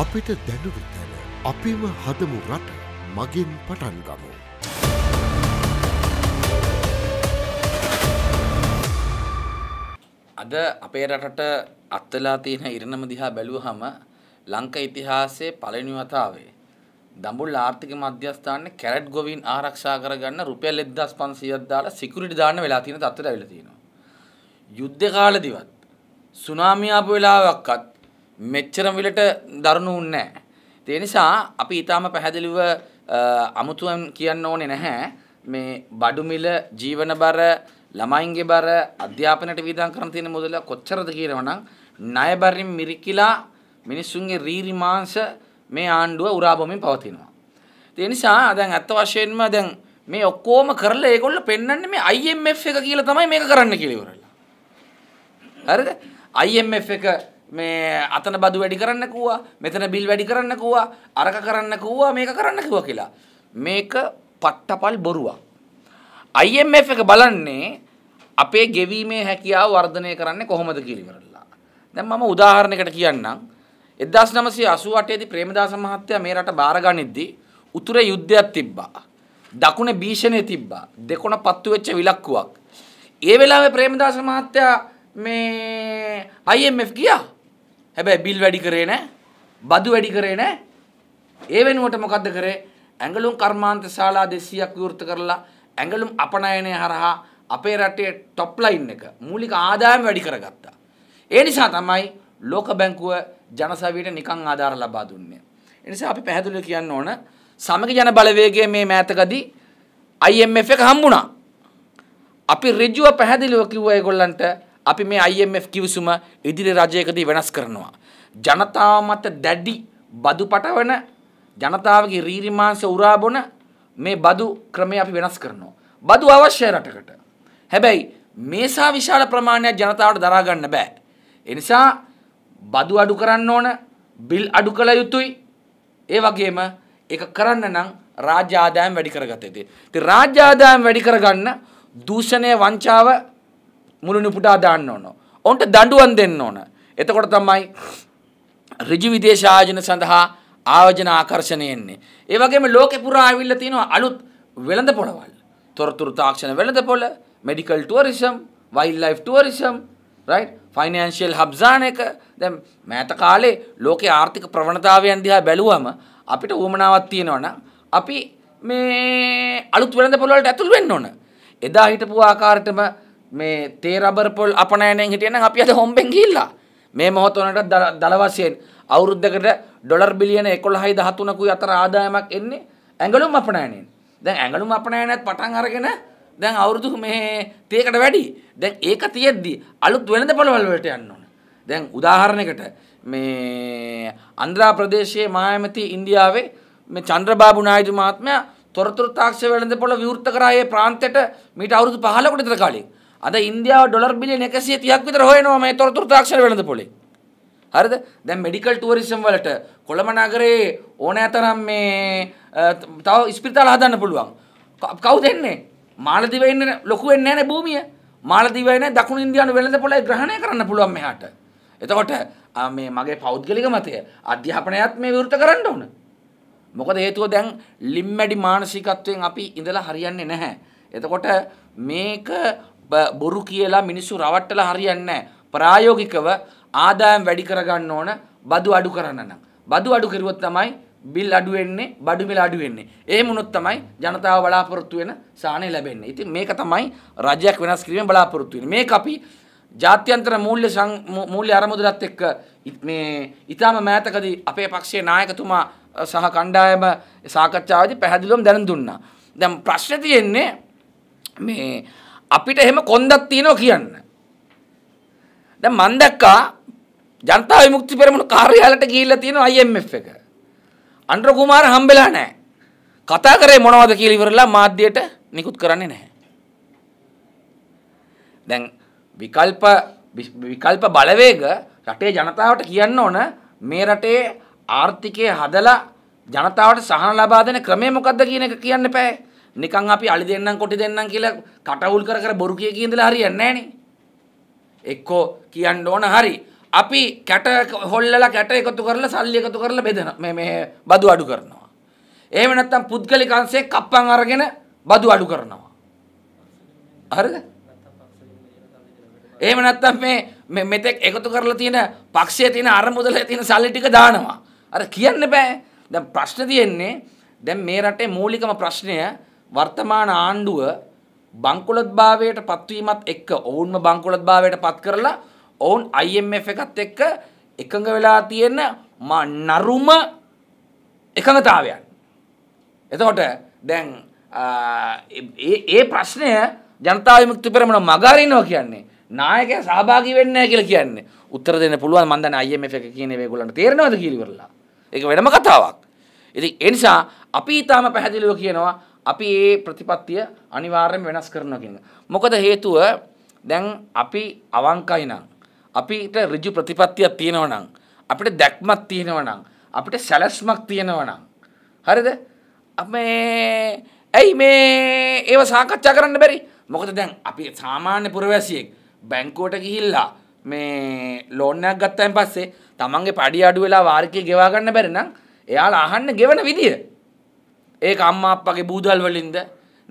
අපිට දැනුරු තැන අපිම හදමු රට මගින් පටන්ගමු. අද අපේ රටට අත්තලා තියෙන ඉරණම දිහා බැලුවහම ලංකා ඉතිහාසයේ පළවෙනි වතාවේ දඹුල් ආර්ථික මධ්‍යස්ථානයේ කැරට් ගොවීන් ආරක්ෂා කරගන්න රුපියල් 1500ක් දාලා සිකියුරිටි දාන්න වෙලා තියෙන තත්ත්වයට ඇවිල්ලා තියෙනවා. යුද්ධ කාලෙදිවත් සුනාමිය ආපු වෙලාවක්වත් මෙච්චරම විලට දරුණු උන්නේ නැහැ. ඒ නිසා අපි ඊටාම පැහැදිලිව අමුතුවෙන් කියන්න ඕනේ නැහැ මේ බඩු මිල ජීවන බර ළමයින්ගේ බර අධ්‍යාපනයට වියදම් කරන තියෙන මුදල කොච්චරද කියනවනම් ණය බරින් මිරිකිලා මිනිස්සුන්ගේ රීරි මාංශ මේ ආණ්ඩුව උරා බොමින් පවතිනවා. ඒ නිසා දැන් අත්ත වශයෙන්ම දැන් මේ ඔක්කොම කරලා ඒගොල්ලෝ පෙන්වන්නේ මේ IMF එක කියලා තමයි මේක කරන්න කියලා ඉවරලා. හරිද? IMF එක මේ අතන බදු වැඩි කරන්න කිව්වා මෙතන බිල් වැඩි කරන්න කිව්වා අරක කරන්න කිව්වා මේක කරන්න කිව්වා කියලා මේක පට්ටපල් බොරුවක් IMF එක බලන්නේ අපේ ගෙවීමේ හැකියාව වර්ධනය කරන්නේ කොහොමද කියලා දැන් මම උදාහරණයකට කියන්නම් 1988 දී ප්‍රේමදාස මහත්තයා මේ රට බාරගනිද්දී උතුරේ යුද්ධයක් තිබ්බා දකුණේ භීෂණය තිබ්බා දෙකොණ පත්තු වෙච්ච විලක්කුවක් ඒ වෙලාවේ ප්‍රේමදාස මහත්තයා මේ IMF ගියා හැබැයි බිල් වැඩි කරේ නෑ බදු වැඩි කරේ නෑ ඒ වෙනුවට මොකක්ද කරේ ඇඟලුම් කර්මාන්ත ශාලා 200ක් විවෘත කරලා ඇඟලුම් අපනයනය හරහා අපේ රටේ টොප් ලයින් එක මූලික ආදායම වැඩි කරගත්තා. ඒ නිසා තමයි ලෝක බැංකුව ජනසවියට නිකන් ආධාර ලබා දුන්නේ. ඒ නිසා අපි පැහැදිලිව කියන්න ඕන සමග ජන බලවේගයේ මේ මෑතකදී IMF එක හම්බුණා. අපි ඍජුව පැහැදිලිව කිව්වා ඒගොල්ලන්ට අපි මේ IMF කිවිසුම ඉදිරි රජයකදී වෙනස් කරනවා. ජනතාව මත දැඩි බදු පටවන ජනතාවගේ රීරිමාංශ උරා බොන මේ බදු ක්‍රමය අපි වෙනස් කරනවා. බදු අවශ්‍ය රටකට. හැබැයි මේසා විශාල ප්‍රමාණයක් ජනතාවට දරා ගන්න බෑ. ඒ නිසා බදු අඩු කරන්න ඕන, බිල් අඩු කළ යුතුයි. ඒ වගේම ඒක කරන්න නම් රාජ්‍ය ආදායම් වැඩි කරගත යුතුයි. ඉතින් රාජ්‍ය ආදායම් වැඩි කරගන්න දූෂණය වංචාව මුළු නිපුටා දාන්න ඕන. ඔවුන්ට දඬුවම් දෙන්න ඕන. එතකොට තමයි ඍජු විදේශ ආයෝජන සඳහා ආයෝජන ආකර්ෂණය එන්නේ. ඒ වගේම ලෝකෙ පුරා ආවිල්ලා තියෙනවා අලුත් වෙළඳ පොළවල්. තොරතුරු තාක්ෂණ වෙළඳ පොළ, medical tourism, wildlife tourism, right? financial hubs එක. දැන් මෑත කාලේ ලෝකේ ආර්ථික ප්‍රවණතාවයන් දිහා බැලුවම අපිට උවමනාවක් තියෙනවා අපි මේ අලුත් වෙළඳ පොළවලට ඇතුළු වෙන්න ඕන. එදා හිටපු ආකාරයටම මේ තේ රබර් පොල් අපනයනෙන් හිටියනම් අපි අද හොම්බෙන් ගිහිල්ලා මේ මොහොත වනට දල වශයෙන් අවුරුද්දකට ඩොලර් බිලියන 11.13කුයි අතර ආදායමක් එන්නේ ඇඟලුම් අපනයනෙන්. දැන් ඇඟලුම් අපනයනත් පටන් අරගෙන දැන් අවුරුදු මේ තේකට වැඩි. දැන් ඒක තියෙද්දි අලුත් වෙළඳ පොළවල් වලට යන්න ඕන. දැන් උදාහරණයකට මේ අන්ධ්‍රා ප්‍රදේශයේ මායමති ඉන්දියාවේ මේ චන්ද්‍රබාබු නායිදු මහත්මයා තොරතුරු තාක්ෂ වෙළඳපොළ විවෘත කරා ඒ ප්‍රාන්තයට මීට අවුරුදු 15කට විතර කලින්. අද ඉන්දියාව ඩොලර් බිලියන 130ක් විතර හොයනවා මේ තොරතුරු තාක්ෂණ වෙළඳ පොලේ. හරිද? දැන් මෙඩිකල් ටුවරිසම් වලට කොළඹ නගරේ ඕනෑතරම් මේ තව ඉස්පිරිතාල හදන්න පුළුවන්. කවුද එන්නේ? මාලදිව එන්නේ ලොකු වෙන්නේ නැහැ භූමිය. මාලදිව එන්නේ දකුණු ඉන්දියානු වෙළඳ පොලේ ග්‍රහණය කරන්න පුළුවන් මෙහාට. එතකොට මේ මගේ පෞද්ගලික මතය අධ්‍යාපනයත් මේ විවෘත කරන්න ඕන. මොකද හේතුව දැන් ලිම්මැඩි මානසිකත්වයෙන් අපි ඉඳලා හරියන්නේ නැහැ. එතකොට මේක බොරු කියලා මිනිස්සු රවට්ටලා හරියන්නේ ප්‍රායෝගිකව ආදායම් වැඩි කරගන්න ඕන බදු අඩු කරන්න නම් බදු අඩු කරුවොත් තමයි බිල් අඩු වෙන්නේ බඩු මිල අඩු වෙන්නේ. එහෙම වුණොත් තමයි ජනතාව බලාපොරොත්තු වෙන සාහනය ලැබෙන්නේ. ඉතින් මේක තමයි රජයක් වෙනස් කිරීමේ බලාපොරොත්තු වෙන්නේ. මේක අපි ජාත්‍යන්තර මූල්‍ය මූල්‍ය අරමුදලත් එක්ක මේ ඊටාම මෑතකදී අපේ පක්ෂයේ නායකතුමා සහ කණ්ඩායම සාකච්ඡාවේදී පැහැදිලිවම දැනුම් දුන්නා. දැන් ප්‍රශ්නේ තියෙන්නේ මේ අපිට එහෙම කොන්දක් තියෙනවා කියන්න. දැන් මම දැක්කා ජනතා විමුක්ති පෙරමුණු කාර්යාලයට ගිහිල්ලා තියෙනවා IMF එක. අන්ඩ්‍ර කුමාර හම්බෙලා නැහැ. කතා කරේ මොනවද කියලා ඉවරලා මාධ්‍යයට නිකුත් කරන්නේ නැහැ. දැන් විකල්ප විකල්ප බලවේග රටේ ජනතාවට කියන්න ඕන මේ රටේ ආර්ථිකය හදලා ජනතාවට සහන ලබා දෙන ක්‍රමය මොකක්ද කියන එක කියන්න බෑ. නිකන් අපි අලි දෙන්නම් කොටි දෙන්නම් කියලා කටවුල් කර කර බොරු කිය කියඳලා හරියන්නේ නැහනේ. එක්කෝ කියන්න ඕන හරි. අපි කැට හොල්ලලා කැට එකතු කරලා සල්ලි එකතු කරලා බෙදන මේ මේ බදු අඩු කරනවා. එහෙම නැත්නම් පුද්ගලික අංශයෙන් කප්පන් අරගෙන බදු අඩු කරනවා. හරිද? එහෙම නැත්නම් මේ මෙතෙක් එකතු කරලා තියෙන පක්ෂයේ තියෙන අරමුදලේ තියෙන සල්ලි ටික දානවා. අර කියන්න බෑ. දැන් ප්‍රශ්න තියෙන්නේ දැන් මේ රටේ මූලිකම ප්‍රශ්නය වර්තමාන ආණ්ඩුව බංකුලත්භාවයට පත්වීමත් එක්ක ඔවුන්ම බංකුලත්භාවයට පත් කරලා ඔවුන් IMF එකත් එක්ක එකඟ වෙලා තියෙන නරුම එකඟතාවයන්. එතකොට දැන් ඒ ප්‍රශ්නය ජනතාව විමුක්ති පෙරමුණ මගහරිනවා කියන්නේ නායකයා සහභාගී වෙන්නේ නැහැ කියලා කියන්නේ. උත්තර දෙන්න පුළුවන් මම දන්නේ IMF එක කියන ඒගොල්ලන්ට තේරෙනවද කියලා ඉවරලා. ඒක වෙනම කතාවක්. ඉතින් ඒ නිසා අපි ඊටාම පැහැදිලිව කියනවා අපි ඒ ප්‍රතිපත්තිය අනිවාර්යෙන් වෙනස් කරනවා කියන මොකද හේතුව දැන් අපි අවංකයි නම් අපිට ඍජු ප්‍රතිපත්තියක් තියෙනවා නම් අපිට දැක්මක් තියෙනවා නම් අපිට සැලැස්මක් තියෙනවා නම් හරිද මේ ඇයි මේ ඒව සාකච්ඡා කරන්න බැරි මොකද දැන් අපි සාමාන්‍ය පුරවැසියෙක් බැංකුවට ගිහිල්ලා මේ ලෝන්නයක් ගත්තයින් පස්සේ තමන්ගේ පඩි අඩු වෙලා වාර්කය ගෙවාගන්න බැරිනම් එයාලා අහන්න ගෙවන විදිිය ඒක අම්මා අප්පගේ බූදල් වලින්ද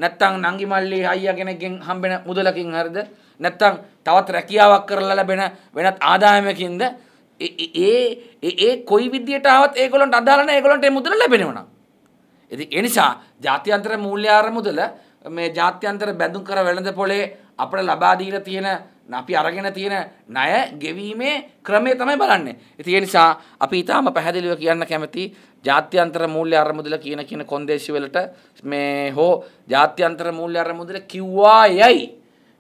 නැත්තම් නංගි මල්ලි අයියා කෙනෙක්ගෙන් හම්බෙන මුදලකින් හරිද නැත්තම් තවත් රැකියාවක් කරලා ලැබෙන වෙනත් ආදායමකින්ද ඒ ඒ කොයි විදියට ආවත් ඒගොල්ලන්ට අදාළ නැහැ ඒගොල්ලන්ට ඒ මුදල ලැබෙනව නම් ඉතින් ඒ නිසා ජාත්‍යන්තර මූල්‍ය ආරමුදල මේ ජාත්‍යන්තර බැඳුම් කර වෙළඳ පොලේ අපිට ලබා දීලා තියෙන අපි අරගෙන තියෙන ණය ගෙවීමේ ක්‍රමය තමයි බලන්නේ. ඉතින් ඒ නිසා අපි ඊටාම පැහැදිලිව කියන්න කැමති ජාත්‍යන්තර මූල්‍ය අරමුදල කියන කියන කොන්දේසි වලට මේ හෝ ජාත්‍යන්තර මූල්‍ය අරමුදල කිව්වා යයි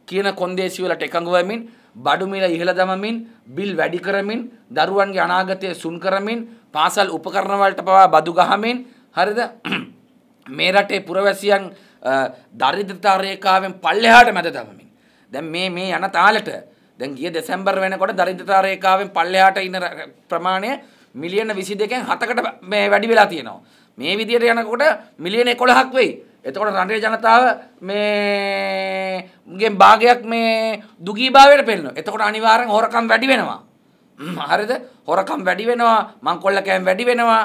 කියන කොන්දේසි වලට එකඟ වෙමින් බඩු මිල ඉහළ දමමින් බිල් වැඩි කරමින් දරුවන්ගේ අනාගතය සුන් කරමින් පාසල් උපකරණ වලට පවා බදු ගහමින් හරිද මේ රටේ පුරවැසියන් දරිද්‍රතා රේඛාවෙන් පල්ලෙහාට මැද දමමින් දැන් මේ මේ යන තාලට දැන් ගිය දෙසැම්බර් වෙනකොට දරිද්‍රතා රේඛාවෙන් පල්ලෙහාට ඉන්න ප්‍රමාණය මිලියන 22කින් 7කට මේ වැඩි වෙලා තියෙනවා. මේ විදිහට යනකොට මිලියන 11ක් වෙයි. එතකොට රටේ ජනතාව මේ ගෙන් භාගයක් මේ දුගීභාවයට පෙළනවා. එතකොට අනිවාර්යෙන් හොරකම් වැඩි වෙනවා. හරිද? හොරකම් වැඩි වෙනවා, මංකොල්ල කෑම් වැඩි වෙනවා,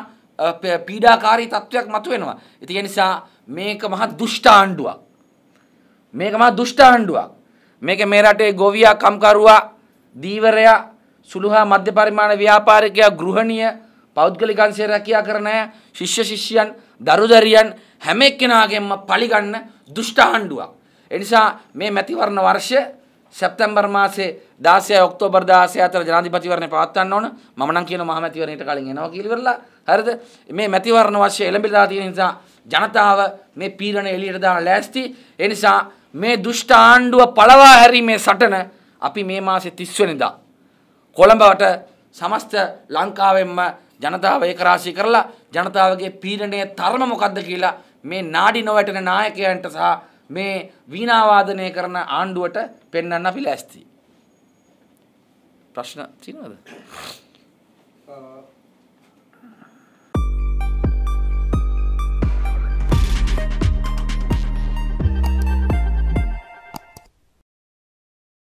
පීඩාකාරී තත්වයක් මතුවෙනවා. ඉතින් ඒ නිසා මේක මහා දුෂ්ට ආණ්ඩුවක්. මේක මහා දුෂ්ට ආණ්ඩුවක්. මේක මේ රටේ ගොවියා කම්කරුවා දීවරයා සුළුහා මධ්‍ය පරිමාණ ව්‍යාපාරිකයා ගෘහණිය පෞද්ගලික අංශය රැකියා කරන අය ශිෂ්‍ය ශිෂ්‍යයන් දරුදරියන් හැම එක්කෙනාගෙන්ම පලිගන්න දුෂ්ට ආණ්ඩුවක්. ඒ නිසා මේ මැතිවරණ වර්ෂය සැප්තැම්බර් මාසේ 16 ඔක්තෝබර් 16 අතර ජනාධිපතිවරණය පවත්වන්න ඕන. මම නම් කියන මහ මැතිවරණයට කලින් එනවා කියලා ඉවරලා. හරිද? මේ මැතිවරණ වර්ෂය එළඹලා තියෙන නිසා ජනතාව මේ පීඩන එළියට දාන ලෑස්ති. ඒ නිසා මේ දුෂ්ට ආණ්ඩුව පළවා හැරීමේ සටන අපි මේ මාසේ 30 වෙනිදා කොළඹට සමස්ත ලංකාවෙන්ම ජනතාව ඒකරාශී කරලා ජනතාවගේ පීඩනයේ තරම මොකද්ද කියලා මේ නාඩි නොවැටෙන නායකයන්ට සහ මේ වීණාවාදනය කරන ආණ්ඩුවට පෙන්වන්න අපි ලෑස්තියි. ප්‍රශ්න තියෙනවද?